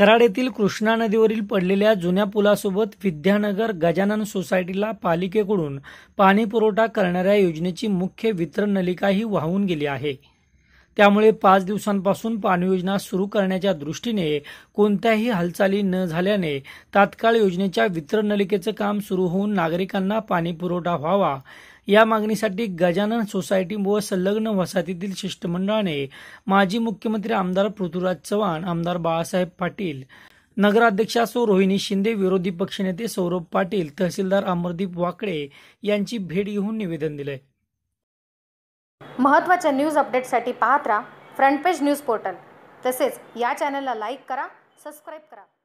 कराड येथील कृष्णा नदीवरील पडलेल्या जुन्या पुलासोबत विद्यानगर गजानन सोसायटीला पालिकेकडून पाणी पुरवठा करणाऱ्या योजनेची मुख्य वितरण नलिकाही वाहून गेली आहे त्यामुळे पाच दिवसांपासून पाणी योजना सुरू करण्याच्या दृष्टीने कोणत्याही हालचाली न झाल्याने तात्काळ योजनेच्या वितरण नलिकेचं काम सुरू होऊन नागरिकांना पाणी पुरवठा व्हावा या मागणीसाठी गजानन सोसायटी व संलग्न वसाहतीतील शिष्टमंडळाने माजी मुख्यमंत्री आमदार पृथ्वीराज चव्हाण आमदार बाळासाहेब पाटील नगराध्यक्षा सो रोहिणी शिंदे विरोधी पक्षनेते सौरभ पाटील तहसीलदार अमरदीप वाकडे यांची भेट घेऊन निवेदन दिलंय महत्त्वाच्या न्यूज अपडेटसाठी पाहत राहा फ्रंट पेज न्यूज पोर्टल तसेच या चॅनलला लाईक करा सबस्क्राईब करा